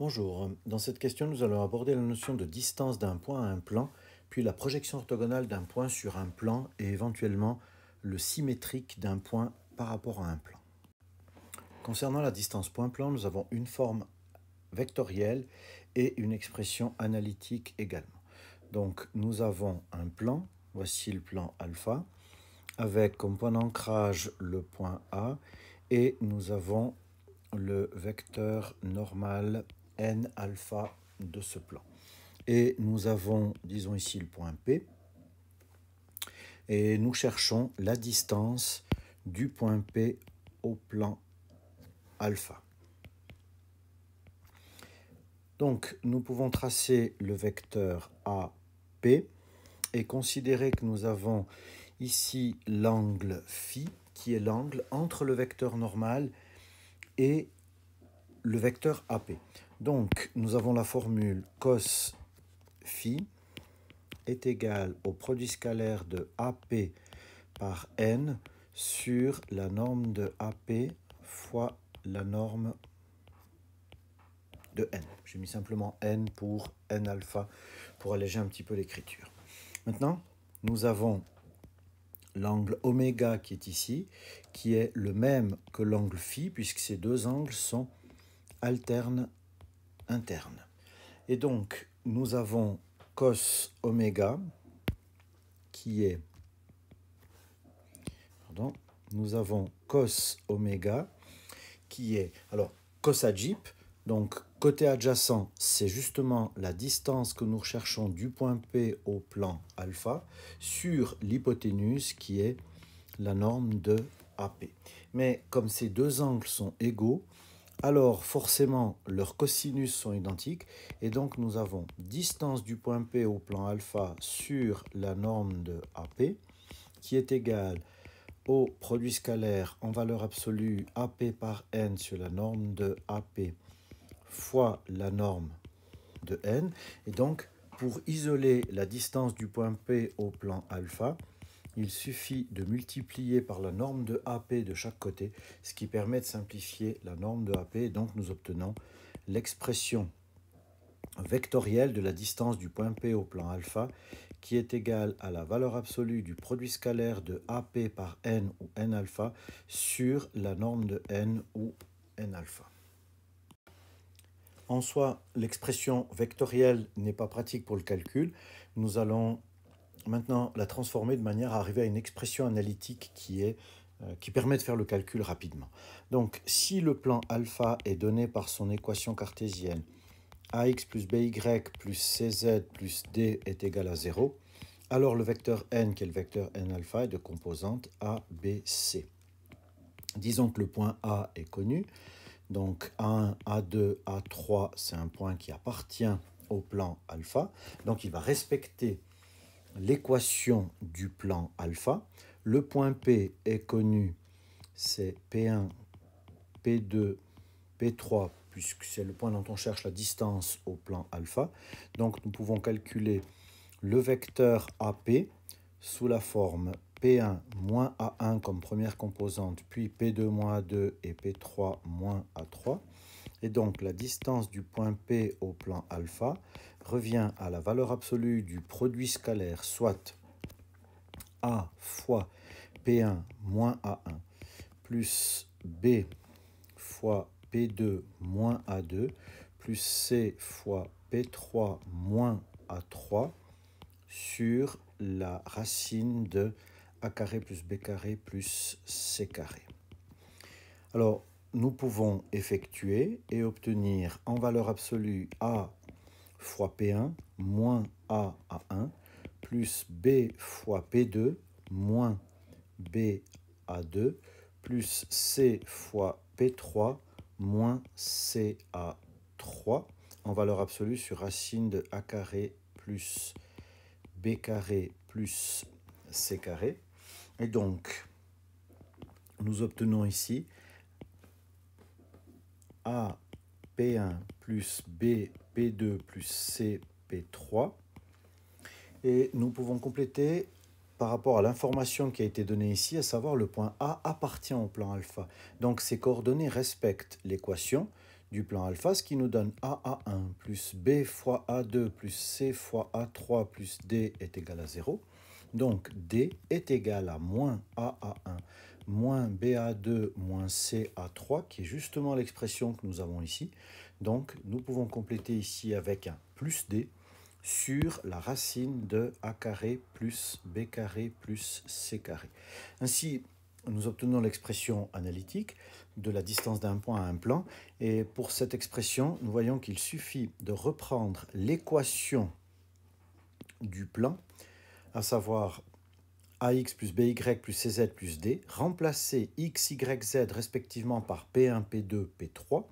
Bonjour, dans cette question nous allons aborder la notion de distance d'un point à un plan, puis la projection orthogonale d'un point sur un plan et éventuellement le symétrique d'un point par rapport à un plan. Concernant la distance point-plan, nous avons une forme vectorielle et une expression analytique également. Donc nous avons un plan, voici le plan alpha, avec comme point d'ancrage le point A et nous avons le vecteur normal n alpha de ce plan. Et nous avons, disons ici, le point P. Et nous cherchons la distance du point P au plan alpha. Donc, nous pouvons tracer le vecteur AP et considérer que nous avons ici l'angle phi, qui est l'angle entre le vecteur normal et le vecteur AP. Donc, nous avons la formule cos phi est égal au produit scalaire de AP par n sur la norme de AP fois la norme de n. J'ai mis simplement n pour n alpha pour alléger un petit peu l'écriture. Maintenant, nous avons l'angle oméga qui est ici, qui est le même que l'angle phi, puisque ces deux angles sont alterne interne. Et donc, nous avons cos oméga qui est pardon, nous avons cos oméga qui est alors cos adjip donc côté adjacent, c'est justement la distance que nous recherchons du point P au plan alpha sur l'hypoténuse qui est la norme de AP. Mais comme ces deux angles sont égaux, alors forcément leurs cosinus sont identiques et donc nous avons distance du point P au plan alpha sur la norme de AP qui est égale au produit scalaire en valeur absolue AP par n sur la norme de AP fois la norme de n et donc pour isoler la distance du point P au plan alpha, il suffit de multiplier par la norme de AP de chaque côté, ce qui permet de simplifier la norme de AP. Donc nous obtenons l'expression vectorielle de la distance du point P au plan alpha qui est égale à la valeur absolue du produit scalaire de AP par n ou n alpha sur la norme de n ou n alpha. En soi, l'expression vectorielle n'est pas pratique pour le calcul. Nous allons maintenant la transformer de manière à arriver à une expression analytique qui, est, euh, qui permet de faire le calcul rapidement. Donc si le plan alpha est donné par son équation cartésienne ax plus by plus cz plus d est égal à 0, alors le vecteur n, qui est le vecteur n alpha, est de composante a, b, c. Disons que le point A est connu, donc A1, A2, A3, c'est un point qui appartient au plan alpha, donc il va respecter l'équation du plan alpha. Le point P est connu, c'est P1, P2, P3, puisque c'est le point dont on cherche la distance au plan alpha. Donc nous pouvons calculer le vecteur AP sous la forme P1 moins A1 comme première composante, puis P2 moins A2 et P3 moins A3. Et donc la distance du point P au plan alpha revient à la valeur absolue du produit scalaire, soit A fois P1 moins A1 plus B fois P2 moins A2 plus C fois P3 moins A3 sur la racine de A carré plus B carré plus C carré. Alors, nous pouvons effectuer et obtenir en valeur absolue A fois P1 moins A à 1 plus B fois P2 moins B à 2 plus C fois P3 moins C à 3 en valeur absolue sur racine de A carré plus B carré plus C carré. Et donc, nous obtenons ici a P1 plus B P2 plus C P3. Et nous pouvons compléter par rapport à l'information qui a été donnée ici, à savoir le point A appartient au plan alpha. Donc ces coordonnées respectent l'équation du plan alpha, ce qui nous donne a, a 1 plus B fois A2 plus C fois A3 plus D est égal à 0. Donc D est égal à moins a 1 moins BA2 moins CA3, qui est justement l'expression que nous avons ici. Donc nous pouvons compléter ici avec un plus D sur la racine de A carré plus B carré plus C carré. Ainsi, nous obtenons l'expression analytique de la distance d'un point à un plan. Et pour cette expression, nous voyons qu'il suffit de reprendre l'équation du plan, à savoir AX plus BY plus CZ plus D, remplacer X, Y, Z respectivement par P1, P2, P3,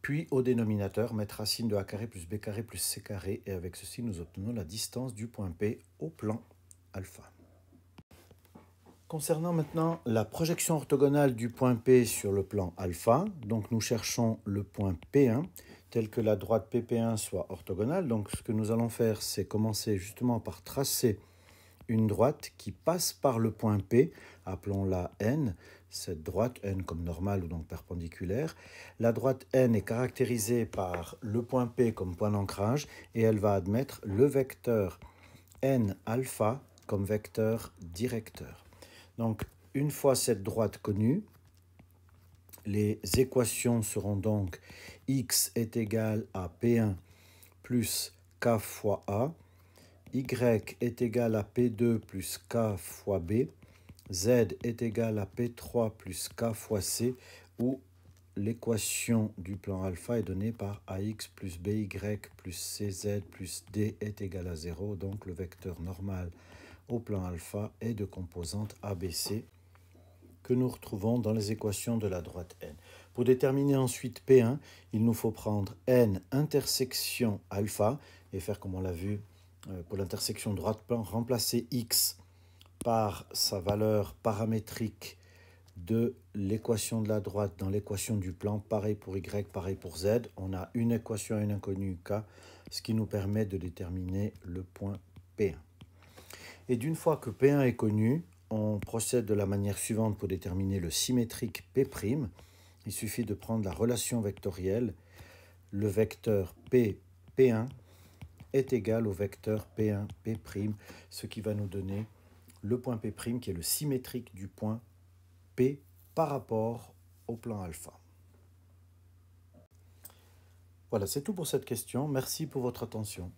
puis au dénominateur mettre racine de A carré plus B carré plus C carré, et avec ceci nous obtenons la distance du point P au plan alpha. Concernant maintenant la projection orthogonale du point P sur le plan alpha, donc nous cherchons le point P1 tel que la droite PP1 soit orthogonale. Donc ce que nous allons faire, c'est commencer justement par tracer une droite qui passe par le point P, appelons-la N, cette droite N comme normale ou donc perpendiculaire. La droite N est caractérisée par le point P comme point d'ancrage et elle va admettre le vecteur N alpha comme vecteur directeur. Donc une fois cette droite connue, les équations seront donc x est égal à P1 plus K fois A y est égal à P2 plus K fois B, Z est égal à P3 plus K fois C, où l'équation du plan alpha est donnée par AX plus BY plus CZ plus D est égal à 0, donc le vecteur normal au plan alpha est de composante ABC que nous retrouvons dans les équations de la droite n. Pour déterminer ensuite P1, il nous faut prendre n intersection alpha et faire comme on l'a vu euh, pour l'intersection droite-plan, remplacer x par sa valeur paramétrique de l'équation de la droite dans l'équation du plan, pareil pour y, pareil pour z. On a une équation et une inconnue k, ce qui nous permet de déterminer le point P1. Et d'une fois que P1 est connu, on procède de la manière suivante pour déterminer le symétrique P'. Il suffit de prendre la relation vectorielle, le vecteur P, P1 est égal au vecteur P1, P', ce qui va nous donner le point P' qui est le symétrique du point P par rapport au plan alpha. Voilà, c'est tout pour cette question. Merci pour votre attention.